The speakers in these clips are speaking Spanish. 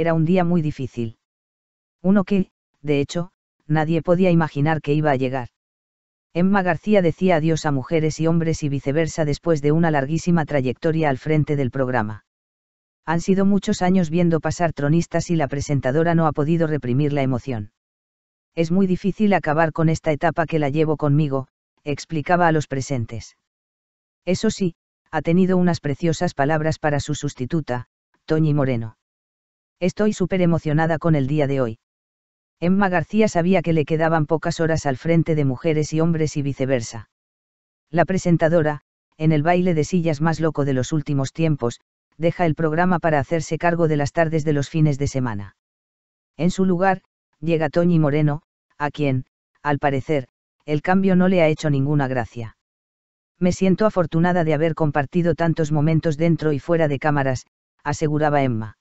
era un día muy difícil. Uno que, de hecho, nadie podía imaginar que iba a llegar. Emma García decía adiós a mujeres y hombres y viceversa después de una larguísima trayectoria al frente del programa. Han sido muchos años viendo pasar tronistas y la presentadora no ha podido reprimir la emoción. Es muy difícil acabar con esta etapa que la llevo conmigo, explicaba a los presentes. Eso sí, ha tenido unas preciosas palabras para su sustituta, Toñi Moreno. Estoy súper emocionada con el día de hoy. Emma García sabía que le quedaban pocas horas al frente de mujeres y hombres y viceversa. La presentadora, en el baile de sillas más loco de los últimos tiempos, deja el programa para hacerse cargo de las tardes de los fines de semana. En su lugar, llega Tony Moreno, a quien, al parecer, el cambio no le ha hecho ninguna gracia. Me siento afortunada de haber compartido tantos momentos dentro y fuera de cámaras, aseguraba Emma.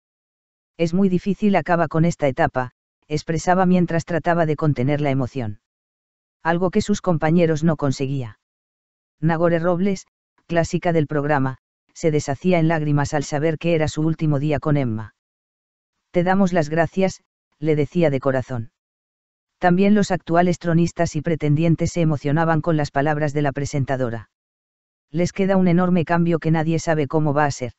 Es muy difícil acaba con esta etapa, expresaba mientras trataba de contener la emoción. Algo que sus compañeros no conseguía. Nagore Robles, clásica del programa, se deshacía en lágrimas al saber que era su último día con Emma. Te damos las gracias, le decía de corazón. También los actuales tronistas y pretendientes se emocionaban con las palabras de la presentadora. Les queda un enorme cambio que nadie sabe cómo va a ser.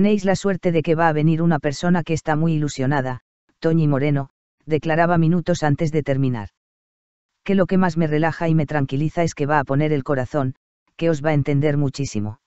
Tenéis la suerte de que va a venir una persona que está muy ilusionada, Toñi Moreno, declaraba minutos antes de terminar. Que lo que más me relaja y me tranquiliza es que va a poner el corazón, que os va a entender muchísimo.